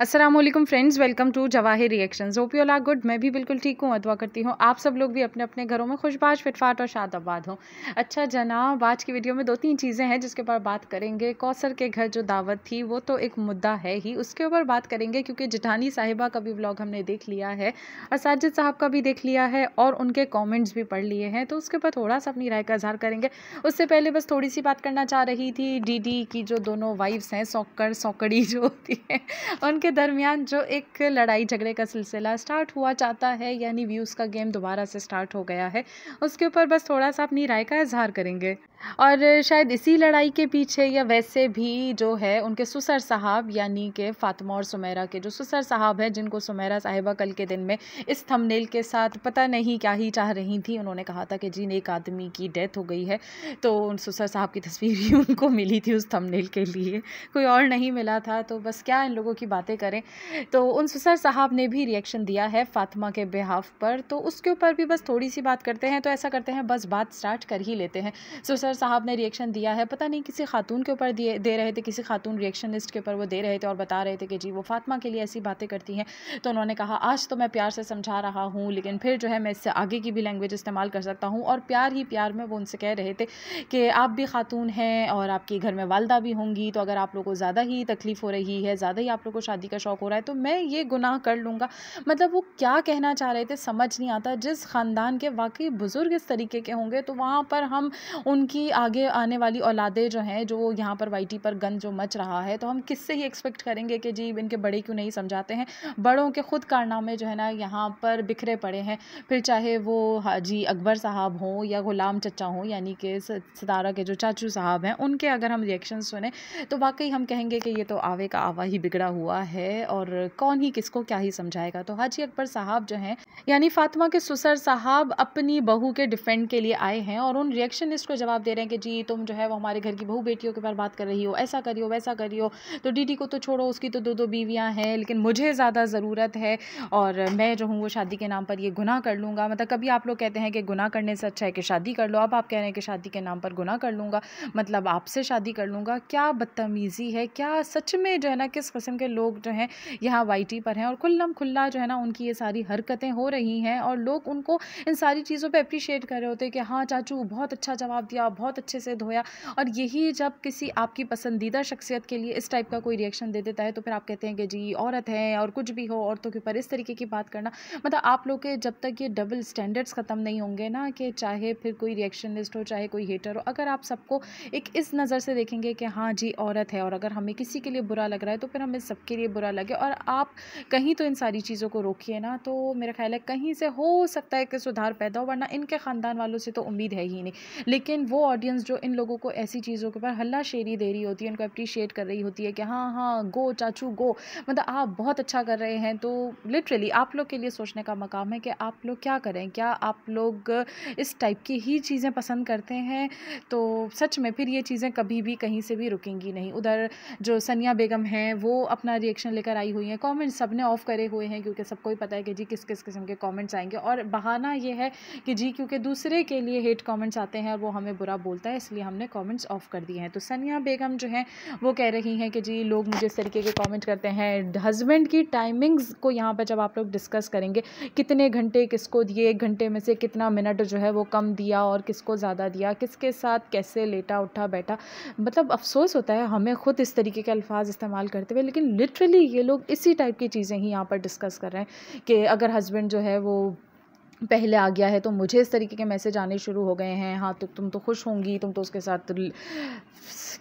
Aslam friends welcome to Jawahir reaction ओ पी ओला गुड मैं भी बिल्कुल ठीक हूँ अदवा करती हूँ आप सब लोग भी अपने अपने घरों में खुशबाश फिटफाट और शादाबाद हों अच्छा जनाब आज की वीडियो में दो तीन चीज़ें हैं जिसके ऊपर बात करेंगे कौसर के घर जो दावत थी वो तो एक मुद्दा है ही उसके ऊपर बात करेंगे क्योंकि जिठानी साहिबा का भी ब्लॉग हमने देख लिया है और साजिद साहब का भी देख लिया है और उनके कॉमेंट्स भी पढ़ लिए हैं तो उसके ऊपर थोड़ा सा अपनी राय का इजहार करेंगे उससे पहले बस थोड़ी सी बात करना चाह रही थी डी की जो दोनों वाइफ्स हैं सौकर सौकड़ी जो होती है उनके के दरमियान जो एक लड़ाई झगड़े का सिलसिला स्टार्ट हुआ जाता है यानी व्यूज़ का गेम दोबारा से स्टार्ट हो गया है उसके ऊपर बस थोड़ा सा अपनी राय का इजहार करेंगे और शायद इसी लड़ाई के पीछे या वैसे भी जो है उनके सुसर साहब यानी कि फ़ातिमा और सुमेरा के जो सुसर साहब हैं जिनको सुमेरा साहिबा कल के दिन में इस थंबनेल के साथ पता नहीं क्या ही चाह रही थी उन्होंने कहा था कि जिन एक आदमी की डेथ हो गई है तो उन सुसर साहब की तस्वीर ही उनको मिली थी उस थमनेल के लिए कोई और नहीं मिला था तो बस क्या इन लोगों की बातें करें तो उन सुसर साहब ने भी रिएक्शन दिया है फ़ातिमा के बिहाफ पर तो उसके ऊपर भी बस थोड़ी सी बात करते हैं तो ऐसा करते हैं बस बात स्टार्ट कर ही लेते हैं सुसर सर साहब ने रिएक्शन दिया है पता नहीं किसी खातून के ऊपर दिए दे रहे थे किसी खातून रिएक्शन लिस्ट के ऊपर वो दे रहे थे और बता रहे थे कि जी वो फातिमा के लिए ऐसी बातें करती हैं तो उन्होंने कहा आज तो मैं प्यार से समझा रहा हूँ लेकिन फिर जो है मैं इससे आगे की भी लैंग्वेज इस्तेमाल कर सकता हूँ और प्यार ही प्यार में वो उनसे कह रहे थे कि आप भी खातून हैं और आपके घर में वालदा भी होंगी तो अगर आप लोगों को ज़्यादा ही तकलीफ़ हो रही है ज़्यादा ही आप लोगों को शादी का शौक़ हो रहा है तो मैं ये गुनाह कर लूँगा मतलब वो क्या कहना चाह रहे थे समझ नहीं आता जिस ख़ानदान के वाकई बुज़ुर्ग इस तरीके के होंगे तो वहाँ पर हम उनकी कि आगे आने वाली औलादे जो हैं जो यहाँ पर वाई पर गंद जो मच रहा है तो हम किससे ही एक्सपेक्ट करेंगे कि जी इनके बड़े क्यों नहीं समझाते हैं बड़ों के ख़ुद कारनामे जो है ना यहाँ पर बिखरे पड़े हैं फिर चाहे वो हाजी अकबर साहब हों या गुलाम चचा हों यानी कि सतारा के जो चाचू साहब हैं उनके अगर हम रिएक्शन सुने तो वाकई हम कहेंगे कि ये तो आवे का आवा ही बिगड़ा हुआ है और कौन ही किसको क्या ही समझाएगा तो हाजी अकबर साहब जो हैं यानी फातिमा के सुसर साहब अपनी बहू के डिफेंड के लिए आए हैं और उन रिएक्शनिस्ट को जवाब दे रहे हैं कि जी तुम जो है वो हमारे घर की बहू बेटियों के बारे बात कर रही हो ऐसा करियो वैसा करियो तो डीडी को तो छोड़ो उसकी तो दो दो बीवियाँ हैं लेकिन मुझे ज़्यादा ज़रूरत है और मैं जो हूँ वो शादी के नाम पर ये गुना कर लूँगा मतलब कभी आप लोग कहते हैं कि गुना करने से अच्छा है कि शादी कर लो अब आप कह रहे हैं कि शादी के नाम पर गुना कर लूँगा मतलब आपसे शादी कर लूँगा क्या बदतमीज़ी है क्या सच में जो है ना किस किस्म के लोग जो हैं यहाँ वाई पर हैं और खुल्लम खुल्ला जो है ना उनकी ये सारी हरकतें हो रही हैं और लोग उनको इन सारी चीज़ों पर अप्रिशिएट कर रहे होते हैं कि हाँ चाचू बहुत अच्छा जवाब दिया बहुत अच्छे से धोया और यही जब किसी आपकी पसंदीदा शख्सियत के लिए इस टाइप का कोई रिएक्शन दे देता है तो फिर आप कहते हैं कि जी औरत है और कुछ भी हो औरतों के ऊपर इस तरीके की बात करना मतलब आप लोग के जब तक ये डबल स्टैंडर्ड्स ख़त्म नहीं होंगे ना कि चाहे फिर कोई रिएक्शन लिस्ट हो चाहे कोई हेटर हो अगर आप सबको एक इस नज़र से देखेंगे कि हाँ जी औरत है और अगर हमें किसी के लिए बुरा लग रहा है तो फिर हमें सबके लिए बुरा लगे और आप कहीं तो इन सारी चीज़ों को रोकिए ना तो मेरा ख्याल है कहीं से हो सकता है कि सुधार पैदा हो वरना इनके ख़ानदान वालों से तो उम्मीद है ही नहीं लेकिन वो ऑडियंस जो इन लोगों को ऐसी चीज़ों के ऊपर हल्ला शेरी दे रही होती है उनको अप्रिशिएट कर रही होती है कि हाँ हाँ गो चाचू गो मतलब आप बहुत अच्छा कर रहे हैं तो लिटरली आप लोग के लिए सोचने का मकाम है कि आप लोग क्या करें क्या आप लोग इस टाइप की ही चीज़ें पसंद करते हैं तो सच में फिर ये चीज़ें कभी भी कहीं से भी रुकेंगी नहीं उधर जो सनिया बेगम हैं वो अपना रिएक्शन लेकर आई हुई हैं कॉमेंट्स सब ने ऑफ़ करे हुए हैं क्योंकि सबको ही पता है कि जी किस किस किस्म के कॉमेंट्स आएंगे और बहाना ये है कि जी क्योंकि दूसरे के लिए हेट कॉमेंट्स आते हैं और वो हमें बुरा बोलता है इसलिए हमने कमेंट्स ऑफ कर दिए हैं तो सनिया बेगम जो हैं वो कह रही हैं कि जी लोग मुझे इस तरीके के कमेंट करते हैं हस्बैंड की टाइमिंग्स को यहाँ पर जब आप लोग डिस्कस करेंगे कितने घंटे किसको दिए एक घंटे में से कितना मिनट जो है वो कम दिया और किसको ज़्यादा दिया किसके साथ कैसे लेटा उठा बैठा मतलब अफसोस होता है हमें ख़ुद इस तरीके के अल्फाज इस्तेमाल करते हुए लेकिन लिटरली ये लोग इसी टाइप की चीज़ें ही यहाँ पर डिस्कस कर रहे हैं कि अगर हस्बैंड जो है वो पहले आ गया है तो मुझे इस तरीके के मैसेज आने शुरू हो गए हैं हाँ तो तुम तो खुश होंगी तुम तो उसके साथ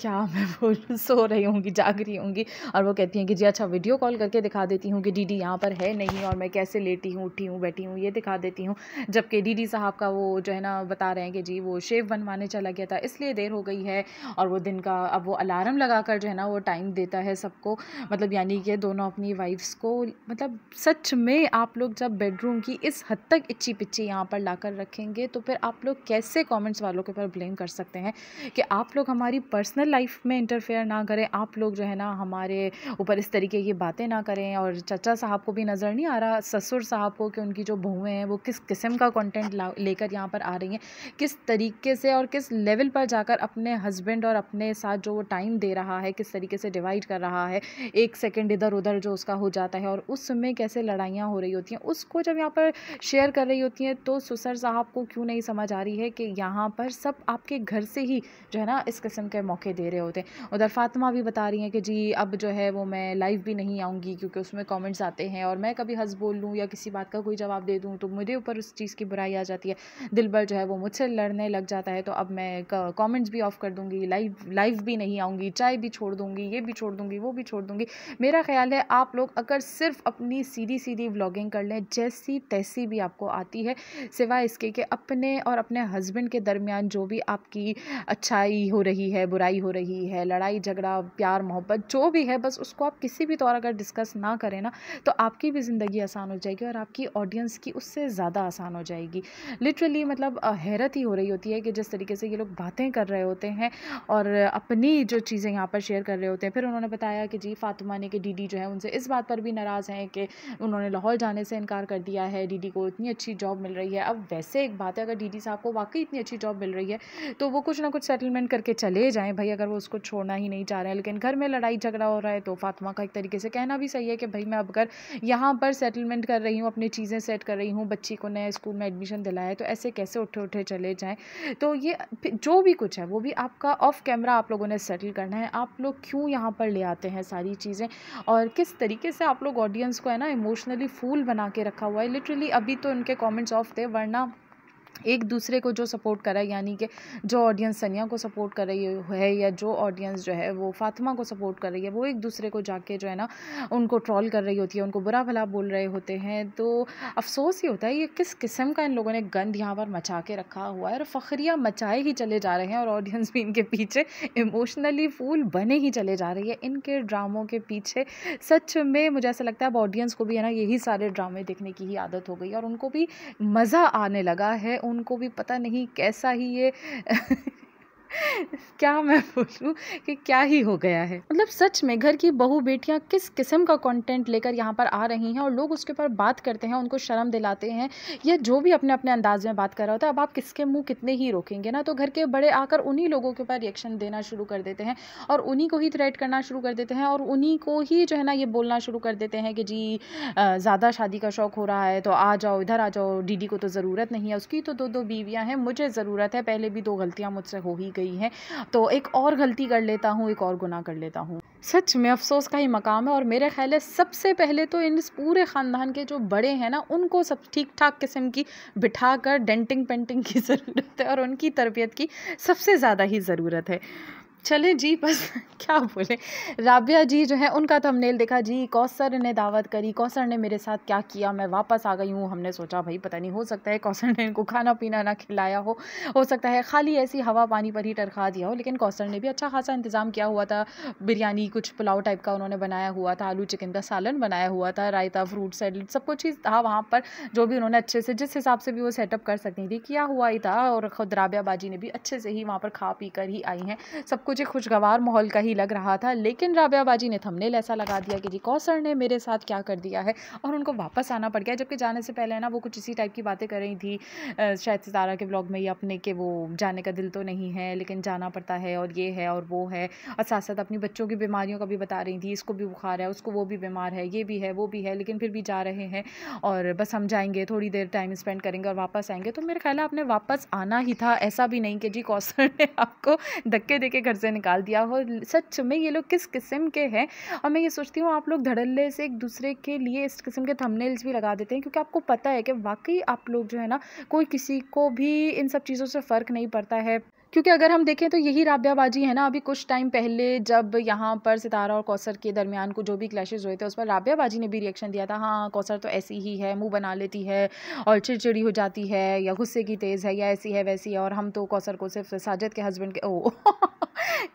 क्या मैं बोल सो रही होंगी जाग रही होंगी और वो कहती हैं कि जी अच्छा वीडियो कॉल करके दिखा देती हूँ कि डीडी यहाँ पर है नहीं और मैं कैसे लेटी हूँ उठी हूँ बैठी हूँ ये दिखा देती हूँ जबकि डी साहब का वो जो है ना बता रहे हैं कि जी वो शेव बनवाने चला गया था इसलिए देर हो गई है और वो दिन का अब वो अलार्म लगा कर जो है ना वो टाइम देता है सबको मतलब यानी कि दोनों अपनी वाइफ्स को मतलब सच में आप लोग जब बेडरूम की इस हद तक पिच्ची पिच्ची यहाँ पर ला कर रखेंगे तो फिर आप लोग कैसे कमेंट्स वालों के ऊपर ब्लेम कर सकते हैं कि आप लोग हमारी पर्सनल लाइफ में इंटरफेयर ना करें आप लोग जो है ना हमारे ऊपर इस तरीके की बातें ना करें और चचा साहब को भी नज़र नहीं आ रहा ससुर साहब को कि उनकी जो बहुएँ हैं वो किस किस्म का कॉन्टेंट लेकर यहाँ पर आ रही हैं किस तरीके से और किस लेवल पर जाकर अपने हस्बैंड और अपने साथ जो वो टाइम दे रहा है किस तरीके से डिवाइड कर रहा है एक सेकेंड इधर उधर जो उसका हो जाता है और उस समय कैसे लड़ाइयाँ हो रही होती हैं उसको जब यहाँ पर शेयर कर रही होती हैं तो सुसर साहब को क्यों नहीं समझ आ रही है कि यहाँ पर सब आपके घर से ही जो है ना इस किस्म के मौके दे रहे होते हैं उधर फातिमा भी बता रही हैं कि जी अब जो है वो मैं लाइव भी नहीं आऊँगी क्योंकि उसमें कॉमेंट्स आते हैं और मैं कभी हंस बोल लूँ या किसी बात का कोई जवाब दे दूँ तो मुझे ऊपर उस चीज़ की बुराई आ जाती है भर जो है वो मुझसे लड़ने लग जाता है तो अब मैं कॉमेंट्स भी ऑफ कर दूँगी लाइव लाइव भी नहीं आऊँगी चाय भी छोड़ दूँगी ये भी छोड़ दूँगी वो भी छोड़ दूँगी मेरा ख्याल है आप लोग अगर सिर्फ अपनी सीधी सीधी ब्लॉगिंग कर लें जैसी तैसी भी आपको आ आती है सिवाय इसके कि अपने और अपने हस्बैंड के दरमियान जो भी आपकी अच्छाई हो रही है बुराई हो रही है लड़ाई झगड़ा प्यार मोहब्बत जो भी है बस उसको आप किसी भी तौर अगर डिस्कस ना करें ना तो आपकी भी ज़िंदगी आसान हो जाएगी और आपकी ऑडियंस की उससे ज़्यादा आसान हो जाएगी लिटरली मतलब हैरत ही हो रही होती है कि जिस तरीके से ये लोग बातें कर रहे होते हैं और अपनी जो चीज़ें यहाँ पर शेयर कर रहे होते हैं फिर उन्होंने बताया कि जी फातिमा ने कि डीडी जो है उनसे इस बात पर भी नाराज़ हैं कि उन्होंने लाहौल जाने से इनकार कर दिया है डीडी को इतनी अच्छी अच्छी जॉब मिल रही है अब वैसे एक बात है अगर डी साहब को वाकई इतनी अच्छी जॉब मिल रही है तो वो कुछ ना कुछ सेटलमेंट करके चले जाएँ भाई अगर वो उसको छोड़ना ही नहीं चाह रहे हैं लेकिन घर में लड़ाई झगड़ा हो रहा है तो फातिमा का एक तरीके से कहना भी सही है कि भाई मैं अब अगर यहाँ पर सेटलमेंट कर रही हूँ अपनी चीज़ें सेट कर रही हूँ बच्ची को नया स्कूल में एडमिशन दिलाया है तो ऐसे कैसे उठे उठे चले जाएँ तो ये जो भी कुछ है वो भी आपका ऑफ कैमरा आप लोगों ने सेटल करना है आप लोग क्यों यहाँ पर ले आते हैं सारी चीज़ें और किस तरीके से आप लोग ऑडियंस को है ना इमोशनली फूल बना के रखा हुआ है लिटरली अभी तो उनके कमेंट्स ऑफ थे वरना एक दूसरे को जो सपोर्ट करा यानी कि जो ऑडियंस सनिया को सपोर्ट कर रही है या जो ऑडियंस जो है वो फातिमा को सपोर्ट कर रही है वो एक दूसरे को जाके जो है ना उनको ट्रॉल कर रही होती है उनको बुरा भला बोल रहे होते हैं तो अफसोस ही होता है ये किस किस्म का इन लोगों ने गंद यहाँ पर मचा के रखा हुआ है और फ़खरिया मचाए ही चले जा रहे हैं और ऑडियंस भी इनके पीछे इमोशनली फूल बने ही चले जा रही है इनके ड्रामों के पीछे सच में मुझे ऐसा लगता है अब ऑडियंस को भी है ना यही सारे ड्रामे देखने की ही आदत हो गई और उनको भी मज़ा आने लगा है उनको भी पता नहीं कैसा ही ये क्या मैं बोलूँ कि क्या ही हो गया है मतलब सच में घर की बहू बेटियाँ किस किस्म का कंटेंट लेकर यहाँ पर आ रही हैं और लोग उसके ऊपर बात करते हैं उनको शर्म दिलाते हैं या जो भी अपने अपने अंदाज में बात कर रहा होता है अब आप किसके मुँह कितने ही रोकेंगे ना तो घर के बड़े आकर उन्हीं लोगों के ऊपर रिएक्शन देना शुरू कर देते हैं और उन्हीं को ही थ्रेट करना शुरू कर देते हैं और उन्हीं को ही जो है ना ये बोलना शुरू कर देते हैं कि जी ज़्यादा शादी का शौक़ हो रहा है तो आ जाओ इधर आ जाओ डीडी को तो ज़रूरत नहीं है उसकी तो दो दो बीवियाँ हैं मुझे ज़रूरत है पहले भी दो गलतियाँ मुझसे हो ही गई गई है तो एक और गलती कर लेता हूँ एक और गुना कर लेता हूँ सच में अफसोस का ही मकाम है और मेरे ख्याल है सबसे पहले तो इन पूरे ख़ानदान के जो बड़े हैं ना उनको सब ठीक ठाक किस्म की बिठाकर डेंटिंग पेंटिंग की ज़रूरत है और उनकी तरबियत की सबसे ज़्यादा ही ज़रूरत है चले जी बस क्या बोले राबिया जी जो है उनका थंबनेल तो देखा जी कौसर ने दावत करी कौसर ने मेरे साथ क्या किया मैं वापस आ गई हूँ हमने सोचा भाई पता नहीं हो सकता है कौसर ने इनको खाना पीना ना खिलाया हो हो सकता है खाली ऐसी हवा पानी पर ही टरखा दिया हो लेकिन कौसर ने भी अच्छा खासा इंतज़ाम किया हुआ था बिरयानी कुछ पुलाव टाइप का उन्होंने बनाया हुआ था आलू चिकन का सालन बनाया हुआ था रायता फ्रूट सैलड सब कुछ ही था वहाँ पर जो भी उन्होंने अच्छे से जिस हिसाब से भी वो सेटअप कर सकती थी किया हुआ ही था और खुद राबिया बाजी ने भी अच्छे से ही वहाँ पर खा पी कर ही आई हैं सब कुछ मुझे खुशगवार माहौल का ही लग रहा था लेकिन राबिया बाजी ने थमने ऐसा लगा दिया कि जी कौसर ने मेरे साथ क्या कर दिया है और उनको वापस आना पड़ गया जबकि जाने से पहले ना वो कुछ इसी टाइप की बातें कर रही थी शायद सितारा के ब्लॉग में ही अपने के वो जाने का दिल तो नहीं है लेकिन जाना पड़ता है और ये है और वो है और साथ साथ अपनी बच्चों की बीमारियों का भी बता रही थी इसको भी बुखार है उसको वो भी बीमार है ये भी है वो भी है लेकिन फिर भी जा रहे हैं और बस हम जाएंगे थोड़ी देर टाइम स्पेंड करेंगे और वापस आएंगे तो मेरे ख्याल है आपने वापस आना ही था ऐसा भी नहीं कि जी कौसर ने आपको धक्के दे के घर से निकाल दिया हो सच में ये लोग किस किस्म के हैं और मैं ये सोचती हूँ आप लोग धड़ल्ले से एक दूसरे के लिए इस किस्म के थमनेल्स भी लगा देते हैं क्योंकि आपको पता है कि वाकई आप लोग जो है ना कोई किसी को भी इन सब चीज़ों से फ़र्क नहीं पड़ता है क्योंकि अगर हम देखें तो यही राब्याबाजी है ना अभी कुछ टाइम पहले जब यहाँ पर सितारा और कौसर के दरमियान को जो भी क्लैशेज हुए थे उस पर राब्याबाजी ने भी रिएक्शन दिया था हाँ कौसर तो ऐसी ही है मुंह बना लेती है और चिड़चिड़ी हो जाती है या गुस्से की तेज़ है या ऐसी है वैसी है और हम तो कौसर को सिर्फ साजिद के हस्बैंड के ओ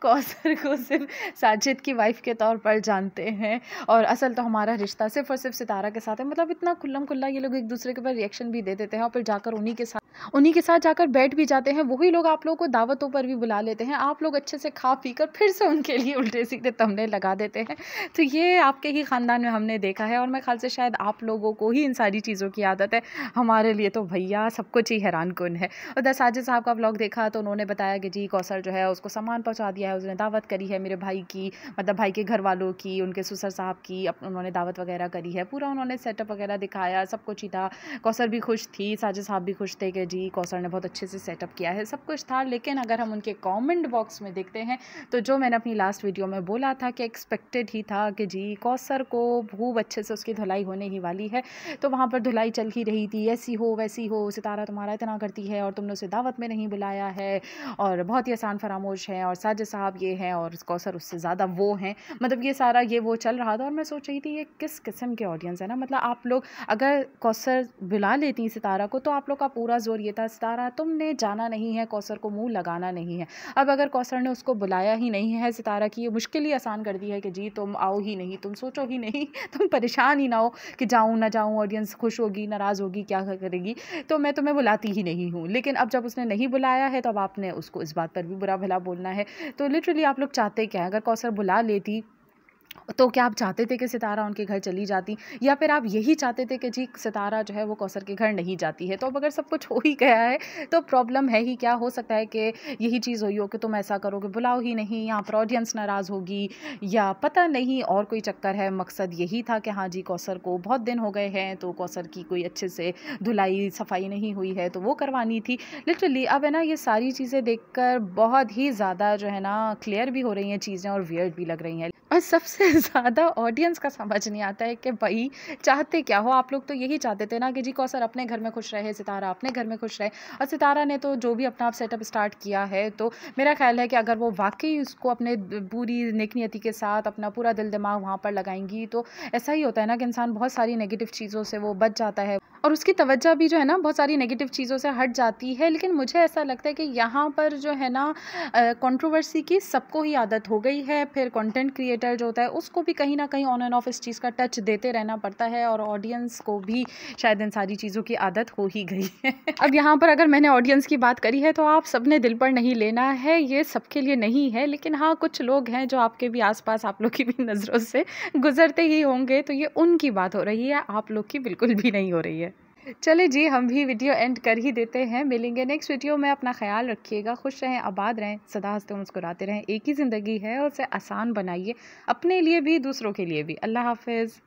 कौसर को सिर्फ साजिद की वाइफ के तौर पर जानते हैं और असल तो हमारा रिश्ता सिर्फ और सिर्फ सितारा के साथ है मतलब इतना खुल्लम खुल्ला ये लोग एक दूसरे के ऊपर रिएक्शन भी दे देते हैं और फिर जाकर उन्हीं के साथ उन्हीं के साथ जाकर बैठ भी जाते हैं वही लोग आप लोगों को दावतों पर भी बुला लेते हैं आप लोग अच्छे से खा पी कर फिर से उनके लिए उल्टे सीधे तमने लगा देते हैं तो ये आपके ही ख़ानदान में हमने देखा है और मैं ख्याल से शायद आप लोगों को ही इन सारी चीज़ों की आदत है हमारे लिए तो भैया सब कुछ ही हैरान कन है उधर आज साहब का ब्लॉग देखा तो उन्होंने बताया कि जी कौसर जो है उसको सामान पहुँचा दिया है उसने दावत करी है मेरे भाई की मतलब भाई के घर वालों की उनके सुसर साहब की उन्होंने दावत वगैरह करी है पूरा उन्होंने सेटअप वगैरह दिखाया सब कुछ ही था कौसर भी खुश थी साजिद साहब भी खुश थे कि जी कौसर ने बहुत अच्छे से सेटअप किया है सब कुछ था लेकिन अगर हम उनके कमेंट बॉक्स में देखते हैं तो जो मैंने अपनी लास्ट वीडियो में बोला था कि एक्सपेक्टेड ही था कि जी कौसर को खूब अच्छे से उसकी धुलाई होने ही वाली है तो वहाँ पर धुलाई चल ही रही थी ऐसी हो वैसी हो सितारा तुम्हारा इतना करती है और तुमने उसे दावत में नहीं बुलाया है और बहुत ही आसान फरामोश है और साज साहब ये हैं और कौसर उससे ज़्यादा वो हैं मतलब ये सारा ये वो चल रहा था और मैं सोच रही थी ये किस किस्म के ऑडियंस है ना मतलब आप लोग अगर कौसर बुला लेती सितारा को तो आप लोग का पूरा जोर और ये था सितारा तुमने जाना नहीं है कौसर को मुंह लगाना नहीं है अब अगर कौसर ने उसको बुलाया ही नहीं है सितारा की ये मुश्किल ही आसान कर दी है कि जी तुम आओ ही नहीं तुम सोचो ही नहीं तुम परेशान ही ना हो कि जाऊँ ना जाऊँ ऑडियंस खुश होगी नाराज़ होगी क्या करेगी तो मैं तुम्हें बुलाती ही नहीं हूँ लेकिन अब जब उसने नहीं बुलाया है तो अब आपने उसको इस बात पर भी बुरा भला बोलना है तो लिटरली आप लोग चाहते क्या अगर कौसर बुला लेती तो क्या आप चाहते थे कि सितारा उनके घर चली जाती या फिर आप यही चाहते थे कि जी सितारा जो है वो कौसर के घर नहीं जाती है तो अब अगर सब कुछ हो ही गया है तो प्रॉब्लम है ही क्या हो सकता है कि यही चीज़ हुई हो कि तुम ऐसा करोगे बुलाओ ही नहीं यहाँ पर ऑडियंस नाराज़ होगी या पता नहीं और कोई चक्कर है मकसद यही था कि हाँ जी कौसर को बहुत दिन हो गए हैं तो कौसर की कोई अच्छे से धुलाई सफाई नहीं हुई है तो वो करवानी थी लिटरली अब है ना ये सारी चीज़ें देख बहुत ही ज़्यादा जो है ना क्लियर भी हो रही हैं चीज़ें और वियर्ड भी लग रही हैं और सबसे ज़्यादा ऑडियंस का समझ नहीं आता है कि भाई चाहते क्या हो आप लोग तो यही चाहते थे ना कि जी कौसर अपने घर में खुश रहे सितारा अपने घर में खुश रहे और सितारा ने तो जो भी अपना आप सेटअप स्टार्ट किया है तो मेरा ख्याल है कि अगर वो वाकई उसको अपने पूरी नेकनीति के साथ अपना पूरा दिल दिमाग वहाँ पर लगाएंगी तो ऐसा ही होता है ना कि इंसान बहुत सारी नेगेटिव चीज़ों से वो बच जाता है और उसकी तवज्जा भी जो है ना बहुत सारी नेगेटिव चीज़ों से हट जाती है लेकिन मुझे ऐसा लगता है कि यहाँ पर जो है ना कंट्रोवर्सी की सबको ही आदत हो गई है फिर कंटेंट क्रिएटर जो होता है उसको भी कहीं ना कहीं ऑन एंड ऑफ इस चीज़ का टच देते रहना पड़ता है और ऑडियंस को भी शायद इन सारी चीज़ों की आदत हो ही गई है अब यहाँ पर अगर मैंने ऑडियंस की बात करी है तो आप सबने दिल पर नहीं लेना है ये सबके लिए नहीं है लेकिन हाँ कुछ लोग हैं जो आपके भी आसपास आप लोग की भी नज़रों से गुजरते ही होंगे तो ये उनकी बात हो रही है आप लोग की बिल्कुल भी नहीं हो रही है चले जी हम भी वीडियो एंड कर ही देते हैं मिलेंगे नेक्स्ट वीडियो में अपना ख्याल रखिएगा खुश रहें आबाद रहें सदा हंसते मुस्कुराते रहें एक ही ज़िंदगी है और उसे आसान बनाइए अपने लिए भी दूसरों के लिए भी अल्लाह हाफिज़